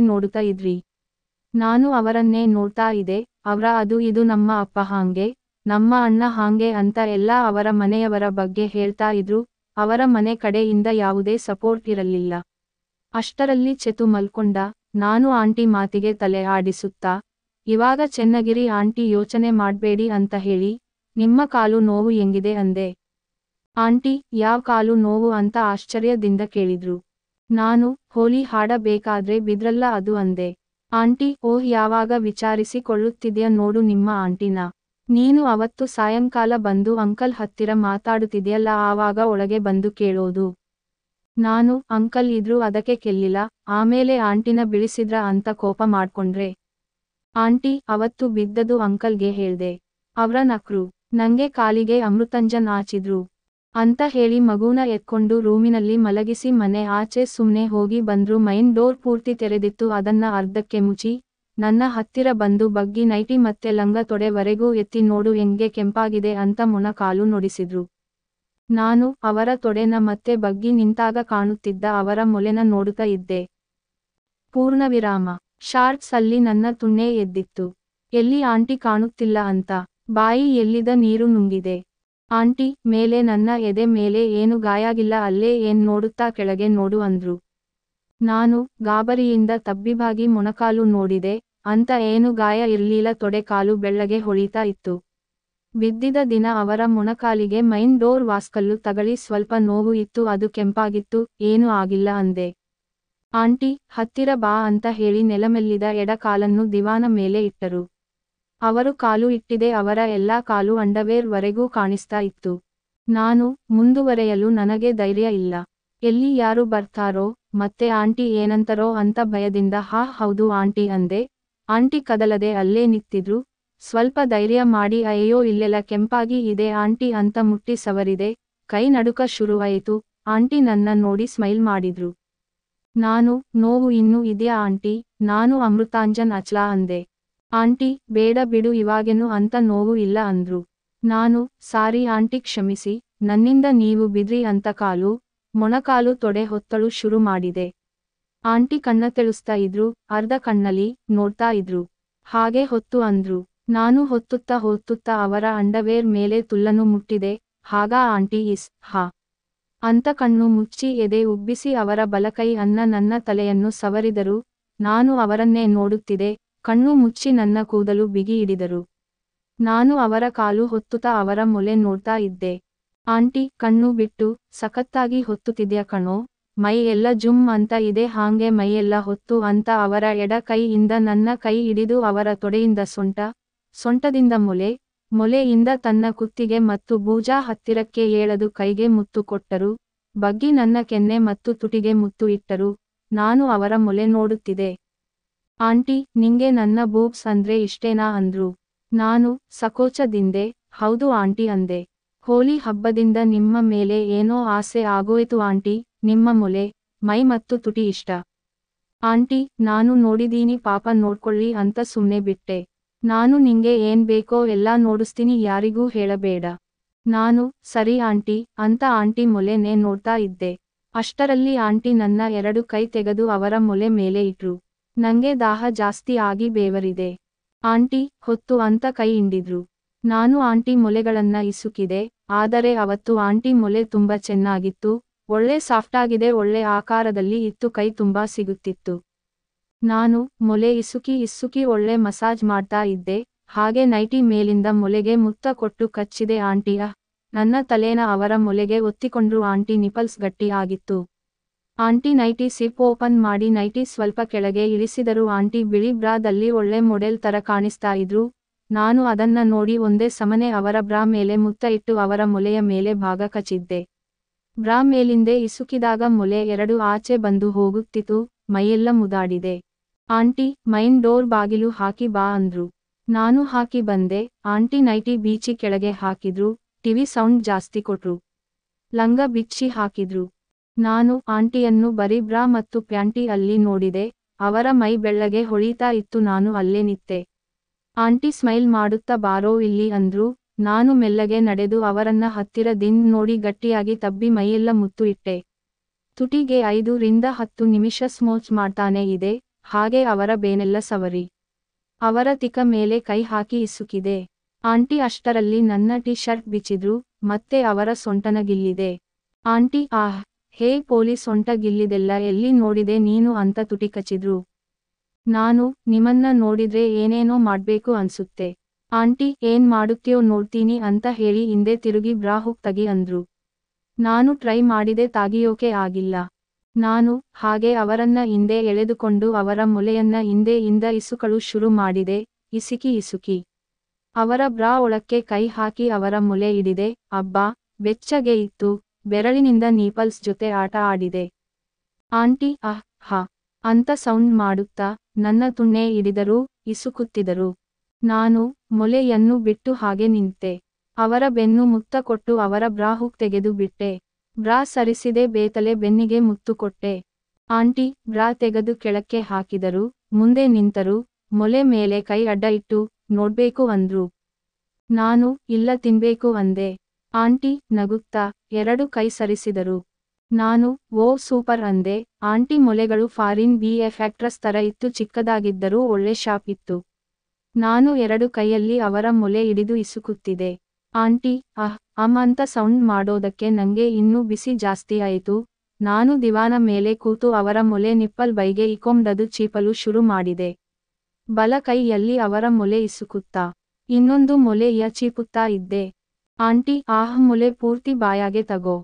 ಜಾಸ್ತಿ ನೋಡುತ್ತಾ ಇದ್ರಿ ನಾನು ಅವರನ್ನೇ ನೋಡ್ತಾ ಇದೆ ಅವರ ಅದು ಇದು ನಮ್ಮ ಅಪ್ಪ ಹಾಂಗೆ ನಮ್ಮ ಅಣ್ಣ ಹಾಂಗೆ ಅಂತ ಎಲ್ಲಾ ಅವರ ಮನೆಯವರ ಬಗ್ಗೆ ಹೇಳ್ತಾ ಇದ್ರು ಅವರ ಮನೆ ಕಡೆಯಿಂದ ಯಾವುದೇ ಸಪೋರ್ಟ್ ಇರಲಿಲ್ಲ ಅಷ್ಟರಲ್ಲಿ ಚೆತು ಮಲ್ಕೊಂಡ ನಾನು ಆಂಟಿ ಮಾತಿಗೆ ತಲೆ ಆಡಿಸುತ್ತಾ ಇವಾಗ ಚೆನ್ನಗಿರಿ ಆಂಟಿ ಯೋಚನೆ ಮಾಡ್ಬೇಡಿ ಅಂತ ಹೇಳಿ ನಿಮ್ಮ ಕಾಲು ನೋವು ಎಂಗಿದೆ ಅಂದೆ ಆಂಟಿ ಯಾವ ಕಾಲು ನೋವು ಅಂತ ಆಶ್ಚರ್ಯದಿಂದ ಕೇಳಿದ್ರು ನಾನು ಹೋಲಿ ಹಾಡಬೇಕಾದ್ರೆ ಬಿದ್ರಲ್ಲ ಅದು ಅಂದೆ ಆಂಟಿ ಓಹ್ ಯಾವಾಗ ವಿಚಾರಿಸಿಕೊಳ್ಳುತ್ತಿದೆಯ ನೋಡು ನಿಮ್ಮ ಆಂಟಿನ ನೀನು ಅವತ್ತು ಸಾಯಂಕಾಲ ಬಂದು ಅಂಕಲ್ ಹತ್ತಿರ ಮಾತಾಡುತ್ತಿದೆಯಲ್ಲ ಆವಾಗ ಒಳಗೆ ಬಂದು ಕೇಳೋದು ನಾನು ಅಂಕಲ್ ಇದ್ರು ಅದಕ್ಕೆ ಕೆಲ್ಲಿಲ್ಲ ಆಮೇಲೆ ಆಂಟಿನ ಬಿಳಿಸಿದ್ರ ಅಂತ ಕೋಪ ಮಾಡ್ಕೊಂಡ್ರೆ ಆಂಟಿ ಅವತ್ತು ಬಿದ್ದದು ಅಂಕಲ್ಗೆ ಹೇಳ್ದೆ ಅವ್ರ ನಕ್ರು ನಂಗೆ ಕಾಲಿಗೆ ಅಮೃತಂಜನ್ ಆಚಿದ್ರು ಅಂತ ಹೇಳಿ ಮಗುನ ಎತ್ಕೊಂಡು ರೂಮಿನಲ್ಲಿ ಮಲಗಿಸಿ ಮನೆ ಆಚೆ ಸುಮ್ನೆ ಹೋಗಿ ಬಂದ್ರು ಮೈನ್ ಡೋರ್ ಪೂರ್ತಿ ತೆರೆದಿತ್ತು ಅದನ್ನ ಅರ್ಧಕ್ಕೆ ಮುಚ್ಚಿ ನನ್ನ ಹತ್ತಿರ ಬಂದು ಬಗ್ಗಿ ನೈಟಿ ಮತ್ತೆ ಲಂಗ ತೊಡೆವರೆಗೂ ಎತ್ತಿ ನೋಡು ಹೆಂಗೆ ಕೆಂಪಾಗಿದೆ ಅಂತ ಮೊಣಕಾಲು ನೋಡಿಸಿದ್ರು ನಾನು ಅವರ ತೊಡೆನ ಮತ್ತೆ ಬಗ್ಗಿ ನಿಂತಾಗ ಕಾಣುತ್ತಿದ್ದ ಅವರ ಮೊಲೆನ ನೋಡುತ್ತಾ ಇದ್ದೆ ಪೂರ್ಣವಿರಾಮ ಶಾರ್ಟ್ಸ್ ಅಲ್ಲಿ ನನ್ನ ತುಣ್ಣೆ ಎದ್ದಿತ್ತು ಎಲ್ಲಿ ಆಂಟಿ ಕಾಣುತ್ತಿಲ್ಲ ಅಂತ ಬಾಯಿ ಎಲ್ಲಿದ ನೀರು ನುಂಗಿದೆ ಆಂಟಿ ಮೇಲೆ ನನ್ನ ಎದೆ ಮೇಲೆ ಏನು ಗಾಯಾಗಿಲ್ಲ ಅಲ್ಲೇ ಏನ್ ನೋಡುತ್ತಾ ಕೆಳಗೆ ನೋಡು ಅಂದ್ರು ನಾನು ಗಾಬರಿಯಿಂದ ತಬ್ಬಿಬಾಗಿ ಮೊಣಕಾಲು ನೋಡಿದೆ ಅಂತ ಏನು ಗಾಯ ಇರ್ಲಿಲ್ಲ ತೊಡೆ ಕಾಲು ಬೆಳ್ಳಗೆ ಹೊಳಿತಾ ಇತ್ತು ಬಿದ್ದಿದ ದಿನ ಅವರ ಮೊಣಕಾಲಿಗೆ ಮೈನ್ ಡೋರ್ ವಾಸ್ಕಲ್ಲು ತಗಳಿ ಸ್ವಲ್ಪ ನೋವು ಇತ್ತು ಅದು ಕೆಂಪಾಗಿತ್ತು ಏನೂ ಆಗಿಲ್ಲ ಅಂದೆ ಆಂಟಿ ಹತ್ತಿರ ಬಾ ಅಂತ ಹೇಳಿ ನೆಲಮೆಲ್ಲಿದ ಎಡಕಾಲನ್ನು ದಿವಾನ ಮೇಲೆ ಇಟ್ಟರು ಅವರು ಕಾಲು ಇಟ್ಟಿದೆ ಅವರ ಎಲ್ಲಾ ಕಾಲು ಅಂಡವೇರ್ ವರೆಗೂ ಕಾಣಿಸ್ತಾ ಇತ್ತು ನಾನು ಮುಂದುವರೆಯಲು ನನಗೆ ಧೈರ್ಯ ಇಲ್ಲ ಎಲ್ಲಿ ಯಾರು ಬರ್ತಾರೋ ಮತ್ತೆ ಆಂಟಿ ಏನಂತಾರೋ ಅಂತ ಭಯದಿಂದ ಹಾ ಹೌದು ಆಂಟಿ ಅಂದೆ ಆಂಟಿ ಕದಲದೆ ಅಲ್ಲೇ ನಿಂತಿದ್ರು ಸ್ವಲ್ಪ ಧೈರ್ಯ ಮಾಡಿ ಅಯ್ಯೋ ಇಲ್ಲೆಲ್ಲ ಕೆಂಪಾಗಿ ಇದೆ ಆಂಟಿ ಅಂತ ಮುಟ್ಟಿ ಸವರಿದೆ ಕೈ ನಡುಕ ಶುರುವಾಯಿತು ಆಂಟಿ ನನ್ನ ನೋಡಿ ಸ್ಮೈಲ್ ಮಾಡಿದ್ರು ನಾನು ನೋವು ಇನ್ನೂ ಇದೆಯಾ ಆಂಟಿ ನಾನು ಅಮೃತಾಂಜನ್ ಅಚ್ಲಾ ಅಂದೆ ಆಂಟಿ ಬೇಡ ಬಿಡು ಇವಾಗೆನು ಅಂತ ನೋವು ಇಲ್ಲ ಅಂದ್ರು ನಾನು ಸಾರಿ ಆಂಟಿ ಕ್ಷಮಿಸಿ ನನ್ನಿಂದ ನೀವು ಬಿದ್ರಿ ಅಂತ ಕಾಲು ಮೊಣಕಾಲು ತೊಡೆ ಹೊತ್ತಳು ಶುರು ಮಾಡಿದೆ ಆಂಟಿ ಕಣ್ಣ ತಿಳಿಸ್ತಾ ಇದ್ರು ಅರ್ಧ ಕಣ್ಣಲ್ಲಿ ನೋಡ್ತಾ ಇದ್ರು ಹಾಗೆ ಹೊತ್ತು ಅಂದ್ರು ನಾನು ಹೊತ್ತುತ್ತಾ ಹೊತ್ತುತ್ತಾ ಅವರ ಅಂಡವೇರ್ ಮೇಲೆ ತುಲ್ಲನು ಮುಟ್ಟಿದೆ ಹಾಗ ಆಂಟಿ ಇಸ್ ಹಾ ಅಂತ ಕಣ್ಣು ಮುಚ್ಚಿ ಎದೆ ಉಬ್ಬಿಸಿ ಅವರ ಬಲಕೈ ಅನ್ನ ನನ್ನ ತಲೆಯನ್ನು ಸವರಿದರು ನಾನು ಅವರನ್ನೇ ನೋಡುತ್ತಿದೆ ಕಣ್ಣು ಮುಚ್ಚಿ ನನ್ನ ಕೂದಲು ಬಿಗಿ ಹಿಡಿದರು ನಾನು ಅವರ ಕಾಲು ಹೊತ್ತುತ್ತಾ ಅವರ ಮೊಲೆ ನೋಡ್ತಾ ಇದ್ದೆ ಆಂಟಿ ಕಣ್ಣು ಬಿಟ್ಟು ಸಖತ್ತಾಗಿ ಹೊತ್ತುತ್ತಿದ್ಯಾ ಕಣೋ ಮೈ ಎಲ್ಲ ಜುಮ್ ಅಂತ ಇದೆ ಹಾಂಗೆ ಮೈಯೆಲ್ಲ ಹೊತ್ತು ಅಂತ ಅವರ ಎಡ ಕೈಯಿಂದ ನನ್ನ ಕೈ ಹಿಡಿದು ಅವರ ತೊಡೆಯಿಂದ ಸೊಂಟ ಸೊಂಟದಿಂದ ಮೊಲೆ ಮೊಲೆಯಿಂದ ತನ್ನ ಕುತ್ತಿಗೆ ಮತ್ತು ಬೂಜಾ ಹತ್ತಿರಕ್ಕೆ ಏಳದು ಕೈಗೆ ಮುತ್ತು ಕೊಟ್ಟರು ಬಗ್ಗಿ ನನ್ನ ಕೆನ್ನೆ ಮತ್ತು ತುಟಿಗೆ ಮುತ್ತು ಇಟ್ಟರು ನಾನು ಅವರ ಮೊಲೆ ನೋಡುತ್ತಿದೆ ಆಂಟಿ ನಿಂಗೆ ನನ್ನ ಬೂಬ್ಸ್ ಅಂದ್ರೆ ಇಷ್ಟೇನಾ ಅಂದ್ರು ನಾನು ಸಕೋಚದಿಂದೆ ಹೌದು ಆಂಟಿ ಅಂದೆ ಹೋಲಿ ಹಬ್ಬದಿಂದ ನಿಮ್ಮ ಮೇಲೆ ಏನೋ ಆಸೆ ಆಗೋಯ್ತು ಆಂಟಿ ನಿಮ್ಮ ಮೊಲೆ ಮೈ ಮತ್ತು ತುಟಿ ಇಷ್ಟ ಆಂಟಿ ನಾನು ನೋಡಿದೀನಿ ಪಾಪ ನೋಡ್ಕೊಳ್ಳಿ ಅಂತ ಸುಮ್ಮನೆ ಬಿಟ್ಟೆ ನಾನು ನಿಂಗೆ ಏನ್ ಬೇಕೋ ಎಲ್ಲಾ ನೋಡಿಸ್ತೀನಿ ಯಾರಿಗೂ ಹೇಳಬೇಡ ನಾನು ಸರಿ ಆಂಟಿ ಅಂತ ಆಂಟಿ ಮೊಲೆನೇ ನೋಡ್ತಾ ಇದ್ದೆ ಅಷ್ಟರಲ್ಲಿ ಆಂಟಿ ನನ್ನ ಎರಡು ಕೈ ತೆಗೆದು ಅವರ ಮೊಲೆ ಮೇಲೆ ಇಟ್ರು ನಂಗೆ ದಾಹ ಜಾಸ್ತಿ ಆಗಿ ಬೇವರಿದೆ ಆಂಟಿ ಹೊತ್ತು ಅಂತ ಕೈ ಹಿಂಡಿದ್ರು ನಾನು ಆಂಟಿ ಮೊಲೆಗಳನ್ನ ಇಸುಕಿದೆ ಆದರೆ ಅವತ್ತು ಆಂಟಿ ಮೊಲೆ ತುಂಬ ಚೆನ್ನಾಗಿತ್ತು ಒಳ್ಳೆ ಸಾಫ್ಟಾಗಿದೆ ಒಳ್ಳೆ ಆಕಾರದಲ್ಲಿ ಇತ್ತು ಕೈ ತುಂಬಾ ಸಿಗುತ್ತಿತ್ತು ನಾನು ಮೊಲೆ ಇಸುಕಿ ಇಸುಕಿ ಒಳ್ಳೆ ಮಸಾಜ್ ಮಾಡ್ತಾ ಇದ್ದೆ ಹಾಗೆ ನೈಟಿ ಮೇಲಿಂದ ಮೊಲೆಗೆ ಮುತ್ತ ಕೊಟ್ಟು ಕಚ್ಚಿದೆ ಆಂಟಿಯ ನನ್ನ ತಲೆನ ಅವರ ಮೊಲೆಗೆ ಒತ್ತಿಕೊಂಡ್ರು ಆಂಟಿ ನಿಪಲ್ಸ್ ಗಟ್ಟಿ ಆಗಿತ್ತು ಆಂಟಿ ನೈಟಿ ಸಿಪ್ ಓಪನ್ ಮಾಡಿ ನೈಟಿ ಸ್ವಲ್ಪ ಕೆಳಗೆ ಇಳಿಸಿದರು ಆಂಟಿ ಬಿಳಿ ಬ್ರಾದಲ್ಲಿ ಒಳ್ಳೆ ಮೊಡೆಲ್ ತರ ಕಾಣಿಸ್ತಾ ಇದ್ರು ನಾನು ಅದನ್ನ ನೋಡಿ ಒಂದೇ ಸಮನೆ ಅವರ ಬ್ರಾ ಮೇಲೆ ಮುತ್ತ ಇಟ್ಟು ಅವರ ಮೊಲೆಯ ಮೇಲೆ ಭಾಗ ಕಚ್ಚಿದ್ದೆ ಬ್ರಾ ಮೇಲಿಂದೆ ಇಸುಕಿದಾಗ ಮೊಲೆ ಎರಡು ಆಚೆ ಬಂದು ಹೋಗುತ್ತಿತು ಮೈಯೆಲ್ಲ ಮುದಾಡಿದೆ ಆಂಟಿ ಮೈನ್ ಡೋರ್ ಬಾಗಿಲು ಹಾಕಿ ಬಾ ಅಂದ್ರು ನಾನು ಹಾಕಿ ಬಂದೆ ಆಂಟಿ ನೈಟಿ ಬೀಚಿ ಕೆಳಗೆ ಹಾಕಿದ್ರು ಟಿವಿ ಸೌಂಡ್ ಜಾಸ್ತಿ ಕೊಟ್ರು ಲಂಗ ಬಿಚ್ಚಿ ಹಾಕಿದ್ರು ನಾನು ಆಂಟಿಯನ್ನು ಬರಿಬ್ರಾ ಮತ್ತು ಪ್ಯಾಂಟಿ ಅಲ್ಲಿ ನೋಡಿದೆ ಅವರ ಮೈ ಬೆಳ್ಳಗೆ ಹೊಳಿತಾ ಇತ್ತು ನಾನು ಅಲ್ಲೇ ನಿತ್ತೆ ಆಂಟಿ ಸ್ಮೈಲ್ ಮಾಡುತ್ತಾ ಬಾರೋ ಇಲ್ಲಿ ಅಂದ್ರು ನಾನು ಮೆಲ್ಲಗೆ ನಡೆದು ಅವರನ್ನ ಹತ್ತಿರ ದಿನ್ ನೋಡಿ ಗಟ್ಟಿಯಾಗಿ ತಬ್ಬಿ ಮೈಯೆಲ್ಲ ಮುತ್ತು ಇಟ್ಟೆ ತುಟಿಗೆ ಐದು ರಿಂದ ಹತ್ತು ನಿಮಿಷ ಸ್ಮೋಚ್ ಮಾಡ್ತಾನೆ ಇದೆ ಹಾಗೆ ಅವರ ಬೇನೆಲ್ಲ ಸವರಿ ಅವರ ತಿಕ ಮೇಲೆ ಕೈ ಹಾಕಿ ಇಸುಕಿದೆ ಆಂಟಿ ಅಷ್ಟರಲ್ಲಿ ನನ್ನ ಟೀ ಶರ್ಟ್ ಬಿಚ್ಚಿದ್ರು ಮತ್ತೆ ಅವರ ಸೊಂಟನಗಿಲ್ಲಿದೆ ಆಂಟಿ ಆಹ್ ಹೇ ಪೊಲೀಸ್ ಹೊಂಟಗಿಲ್ಲಿದೆಲ್ಲ ಎಲ್ಲಿ ನೋಡಿದೆ ನೀನು ಅಂತ ತುಟಿ ಕಚ್ಚಿದ್ರು ನಾನು ನಿಮ್ಮನ್ನ ನೋಡಿದ್ರೆ ಏನೇನೋ ಮಾಡ್ಬೇಕು ಅನ್ಸುತ್ತೆ ಆಂಟಿ ಏನ್ ಮಾಡುತ್ತೀಯೋ ನೋಡ್ತೀನಿ ಅಂತ ಹೇಳಿ ಹಿಂದೆ ತಿರುಗಿ ಬ್ರಾಹುಕ್ ತಗಿ ಅಂದ್ರು ನಾನು ಟ್ರೈ ಮಾಡಿದೆ ತಾಗಿಯೋಕೆ ಆಗಿಲ್ಲ ನಾನು ಹಾಗೆ ಅವರನ್ನ ಹಿಂದೆ ಎಳೆದುಕೊಂಡು ಅವರ ಮೊಲೆಯನ್ನ ಹಿಂದೆ ಇಂದ ಇಸುಕಳು ಶುರು ಮಾಡಿದೆ ಇಸುಕಿ ಇಸುಕಿ ಅವರ ಬ್ರಾ ಒಳಕ್ಕೆ ಕೈ ಹಾಕಿ ಅವರ ಮೊಲೆ ಇಡಿದೆ ಅಬ್ಬಾ ಬೆಚ್ಚಗೆ ಇತ್ತು ಬೆರಳಿನಿಂದ ನೀಪಲ್ಸ್ ಜೊತೆ ಆಟ ಆಡಿದೆ ಆಂಟಿ ಅಹ್ ಹ ಅಂತ ಸೌಂಡ್ ಮಾಡುತ್ತಾ ನನ್ನ ತುಣ್ಣೆ ಹಿಡಿದರು ಇಸುಕುತ್ತಿದರು ನಾನು ಮೊಲೆಯನ್ನು ಬಿಟ್ಟು ಹಾಗೆ ನಿಂತೆ ಅವರ ಬೆನ್ನು ಮುತ್ತ ಕೊಟ್ಟು ಅವರ ಬ್ರಾಹುಕ್ ಹುಕ್ ತೆಗೆದು ಬಿಟ್ಟೆ ಬ್ರಾ ಸರಿಸಿದೆ ಬೇತಲೆ ಬೆನ್ನಿಗೆ ಮುತ್ತು ಕೊಟ್ಟೆ ಆಂಟಿ ಬ್ರಾ ತೆಗೆದು ಕೆಳಕ್ಕೆ ಹಾಕಿದರು ಮುಂದೆ ನಿಂತರು ಮೊಲೆ ಮೇಲೆ ಕೈ ಅಡ್ಡ ಇಟ್ಟು ನೋಡ್ಬೇಕು ಅಂದ್ರು ನಾನು ಇಲ್ಲ ತಿನ್ಬೇಕು ಅಂದೆ ಆಂಟಿ ನಗುತ್ತಾ ಎರಡು ಕೈ ಸರಿಸಿದರು ನಾನು ಓ ಸೂಪರ್ ಅಂದೆ ಆಂಟಿ ಮೊಲೆಗಳು ಫಾರಿನ್ ಬಿ ಫ್ಯಾಕ್ಟ್ರಸ್ ತರ ಇತ್ತು ಚಿಕ್ಕದಾಗಿದ್ದರೂ ಒಳ್ಳೆ ಶಾಪ್ ಇತ್ತು ನಾನು ಎರಡು ಕೈಯಲ್ಲಿ ಅವರ ಮೊಲೆ ಹಿಡಿದು ಇಸುಕುತ್ತಿದೆ ಆಂಟಿ ಅಹ್ ಅಮ್ ಅಂತ ಸೌಂಡ್ ಮಾಡೋದಕ್ಕೆ ನಂಗೆ ಇನ್ನೂ ಬಿಸಿ ಜಾಸ್ತಿ ಆಯಿತು ನಾನು ದಿವಾನ ಮೇಲೆ ಕೂತು ಅವರ ಮೊಲೆ ನಿಪ್ಪಲ್ ಬೈಗೆ ಇಕೊಂಡದು ಚೀಪಲು ಶುರು ಮಾಡಿದೆ ಬಲ ಕೈಯಲ್ಲಿ ಅವರ ಮೊಲೆ ಇಸುಕುತ್ತಾ ಇನ್ನೊಂದು ಮೊಲೆ ಯ ಚೀಪುತ್ತಾ ಇದ್ದೆ ಆಂಟಿ ಆಹ್ ಮೊಲೆ ಪೂರ್ತಿ ಬಾಯಾಗೆ ತಗೋ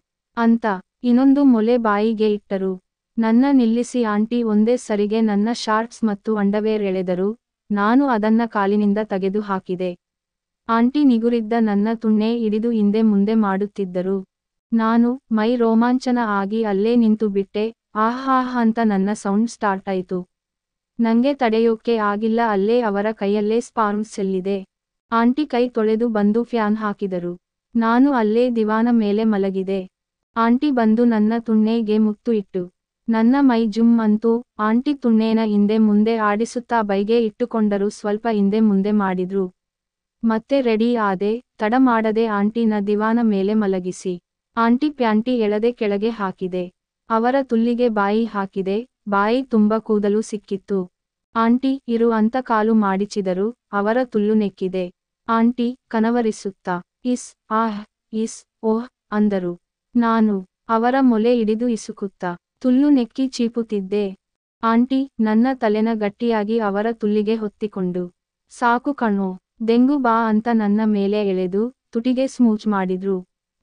ಅಂತ ಇನ್ನೊಂದು ಮೊಲೆ ಬಾಯಿಗೆ ಇಟ್ಟರು ನನ್ನ ನಿಲ್ಲಿಸಿ ಆಂಟಿ ಒಂದೇ ಸರಿಗೆ ನನ್ನ ಶಾರ್ಟ್ಸ್ ಮತ್ತು ಅಂಡವೇರ್ ಎಳೆದರು ನಾನು ಅದನ್ನ ಕಾಲಿನಿಂದ ತೆಗೆದು ಹಾಕಿದೆ ಆಂಟಿ ನಿಗುರಿದ್ದ ನನ್ನ ತುಣ್ಣೆ ಹಿಡಿದು ಹಿಂದೆ ಮುಂದೆ ಮಾಡುತ್ತಿದ್ದರು ನಾನು ಮೈ ರೋಮಾಂಚನ ಆಗಿ ಅಲ್ಲೇ ನಿಂತು ಬಿಟ್ಟೆ ಆಹ್ ಅಂತ ನನ್ನ ಸೌಂಡ್ ಸ್ಟಾರ್ಟ್ ಆಯಿತು ನಂಗೆ ತಡೆಯೋಕೆ ಆಗಿಲ್ಲ ಅಲ್ಲೇ ಅವರ ಕೈಯಲ್ಲೇ ಸ್ಪಾರ್ಮ್ ಸೆಲ್ಲಿದೆ ಆಂಟಿ ಕೈ ತೊಳೆದು ಬಂದು ಫ್ಯಾನ್ ಹಾಕಿದರು ನಾನು ಅಲ್ಲೇ ದಿವಾನ ಮೇಲೆ ಮಲಗಿದೆ ಆಂಟಿ ಬಂದು ನನ್ನ ತುಣ್ಣೆಗೆ ಮುತ್ತು ಇಟ್ಟು ನನ್ನ ಮೈ ಜುಮ್ ಅಂತೂ ಆಂಟಿ ತುಣ್ಣೇನ ಹಿಂದೆ ಮುಂದೆ ಆಡಿಸುತ್ತಾ ಬೈಗೆ ಇಟ್ಟುಕೊಂಡರು ಸ್ವಲ್ಪ ಹಿಂದೆ ಮುಂದೆ ಮಾಡಿದ್ರು ಮತ್ತೆ ರೆಡಿ ಆದೆ ತಡ ಮಾಡದೆ ಆಂಟಿನ ದಿವಾನ ಮೇಲೆ ಮಲಗಿಸಿ ಆಂಟಿ ಪ್ಯಾಂಟಿ ಎಳದೆ ಕೆಳಗೆ ಹಾಕಿದೆ ಅವರ ತುಲ್ಲಿಗೆ ಬಾಯಿ ಹಾಕಿದೆ ಬಾಯಿ ತುಂಬ ಕೂದಲು ಸಿಕ್ಕಿತ್ತು ಆಂಟಿ ಇರು ಅಂತ ಕಾಲು ಮಾಡಿಚಿದರು ಅವರ ತುಲ್ಲು ನೆಕ್ಕಿದೆ ಆಂಟಿ ಕನವರಿಸುತ್ತಾ ಇಸ್ ಆಹ್ ಇಸ್ ಓಹ್ ಅಂದರು ನಾನು ಅವರ ಮೊಲೆ ಹಿಡಿದು ಇಸುಕುತ್ತ ತುಲ್ಲು ನೆಕ್ಕಿ ಚೀಪುತ್ತಿದ್ದೆ ಆಂಟಿ ನನ್ನ ತಲೆನ ಗಟ್ಟಿಯಾಗಿ ಅವರ ತುಲ್ಲಿಗೆ ಹೊತ್ತಿಕೊಂಡು ಸಾಕು ಕಣೋ ದೆಂಗು ಬಾ ಅಂತ ನನ್ನ ಮೇಲೆ ಎಳೆದು ತುಟಿಗೆ ಸ್ಮೂಚ್ ಮಾಡಿದ್ರು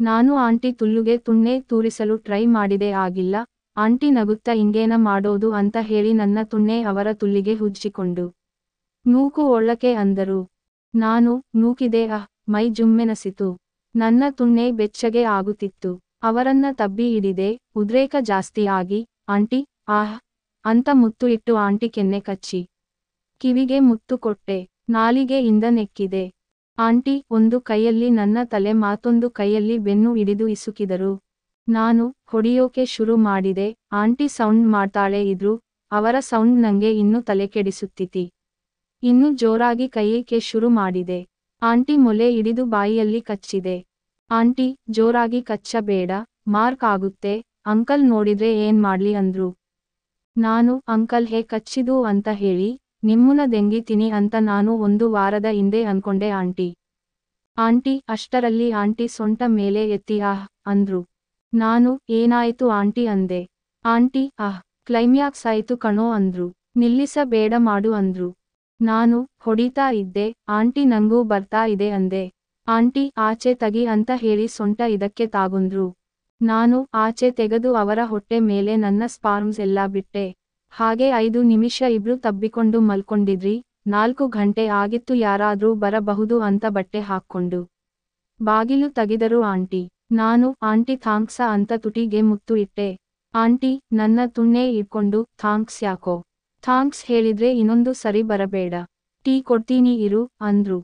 ನಾನು ಆಂಟಿ ತುಲ್ಲುಗೆ ತುಣ್ಣೆ ತೂರಿಸಲು ಟ್ರೈ ಮಾಡಿದೆ ಆಗಿಲ್ಲ ಆಂಟಿ ನಗುತ್ತಾ ಹಿಂಗೇನ ಮಾಡೋದು ಅಂತ ಹೇಳಿ ನನ್ನ ತುಣ್ಣೆ ಅವರ ತುಲ್ಲಿಗೆ ಹುಜ್ಜಿಕೊಂಡು ನೂಕು ಒಳ್ಳಕೆ ಅಂದರು ನಾನು ನೂಕಿದೆ ಅಹ್ ಮೈ ಜುಮ್ಮೆನಸಿತು ನನ್ನ ತುಣ್ಣೆ ಬೆಚ್ಚಗೆ ಆಗುತ್ತಿತ್ತು ಅವರನ್ನ ತಬ್ಬಿ ಹಿಡಿದೆ ಉದ್ರೇಕ ಜಾಸ್ತಿ ಆಗಿ ಆಂಟಿ ಆಹ್ ಅಂತ ಮುತ್ತು ಇಟ್ಟು ಆಂಟಿ ಕೆನ್ನೆ ಕಚ್ಚಿ ಕಿವಿಗೆ ಮುತ್ತು ಕೊಟ್ಟೆ ನಾಲಿಗೆ ಇಂದ ನೆಕ್ಕಿದೆ ಆಂಟಿ ಒಂದು ಕೈಯಲ್ಲಿ ನನ್ನ ತಲೆ ಮಾತೊಂದು ಕೈಯಲ್ಲಿ ಬೆನ್ನು ಹಿಡಿದು ಇಸುಕಿದರು ನಾನು ಹೊಡಿಯೋಕೆ ಶುರು ಮಾಡಿದೆ ಆಂಟಿ ಸೌಂಡ್ ಮಾಡ್ತಾಳೆ ಇದ್ರು ಅವರ ಸೌಂಡ್ ನಂಗೆ ಇನ್ನೂ ತಲೆ ಕೆಡಿಸುತ್ತಿತಿ ಇನ್ನೂ ಜೋರಾಗಿ ಕೈಯಕ್ಕೆ ಶುರು ಮಾಡಿದೆ ಆಂಟಿ ಮೊಲೆ ಹಿಡಿದು ಬಾಯಿಯಲ್ಲಿ ಕಚ್ಚಿದೆ ಆಂಟಿ ಜೋರಾಗಿ ಕಚ್ಚಬೇಡ ಮಾರ್ಕ್ ಆಗುತ್ತೆ ಅಂಕಲ್ ನೋಡಿದ್ರೆ ಏನ್ ಮಾಡ್ಲಿ ಅಂದ್ರು ನಾನು ಅಂಕಲ್ ಹೇ ಕಚ್ಚಿದು ಅಂತ ಹೇಳಿ ನಿಮ್ಮನ ದೆಂಗಿತೀನಿ ಅಂತ ನಾನು ಒಂದು ವಾರದ ಹಿಂದೆ ಅನ್ಕೊಂಡೆ ಆಂಟಿ ಆಂಟಿ ಅಷ್ಟರಲ್ಲಿ ಆಂಟಿ ಸೊಂಟ ಮೇಲೆ ಎತ್ತಿ ಆಹ್ ಅಂದ್ರು ನಾನು ಏನಾಯ್ತು ಆಂಟಿ ಅಂದೆ ಆಂಟಿ ಆಹ್ ಕ್ಲೈಮ್ಯಾಕ್ಸ್ ಆಯ್ತು ಕಣೋ ಅಂದ್ರು ನಿಲ್ಲಿಸ ಬೇಡ ಮಾಡು ಅಂದ್ರು ನಾನು ಹೊಡಿತಾ ಇದ್ದೆ ಆಂಟಿ ನಂಗೂ ಬರ್ತಾ ಇದೆ ಅಂದೆ ಆಂಟಿ ಆಚೆ ತಗಿ ಅಂತ ಹೇಳಿ ಸೊಂಟ ಇದಕ್ಕೆ ತಾಗುಂದ್ರು ನಾನು ಆಚೆ ತೆಗೆದು ಅವರ ಹೊಟ್ಟೆ ಮೇಲೆ ನನ್ನ ಸ್ಪಾರ್ಮ್ಸ್ ಎಲ್ಲಾ ಬಿಟ್ಟೆ ಹಾಗೆ ಐದು ನಿಮಿಷ ಇಬ್ರು ತಬ್ಬಿಕೊಂಡು ಮಲ್ಕೊಂಡಿದ್ರಿ ನಾಲ್ಕು ಗಂಟೆ ಆಗಿತ್ತು ಯಾರಾದ್ರೂ ಬರಬಹುದು ಅಂತ ಬಟ್ಟೆ ಹಾಕ್ಕೊಂಡು ಬಾಗಿಲು ತಗಿದರು ಆಂಟಿ ನಾನು ಆಂಟಿ ಥಾಂಕ್ಸ ಅಂತ ತುಟಿಗೆ ಮುತ್ತು ಇಟ್ಟೆ ಆಂಟಿ ನನ್ನ ತುಣ್ಣೆ ಇಟ್ಕೊಂಡು ಥಾಂಕ್ಸ್ ಯಾಕೋ ಥಾಂಕ್ಸ್ ಹೇಳಿದ್ರೆ ಇನ್ನೊಂದು ಸರಿ ಬರಬೇಡ ಟೀ ಕೊಡ್ತೀನಿ ಇರು ಅಂದ್ರು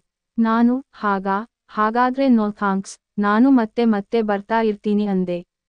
ನಾನು ಹಾಗಾ ಹಾಗಾದ್ರೆ ನೋ ಥಾಂಕ್ಸ್ ನಾನು ಮತ್ತೆ ಮತ್ತೆ ಬರ್ತಾ ಇರ್ತೀನಿ ಅಂದೆ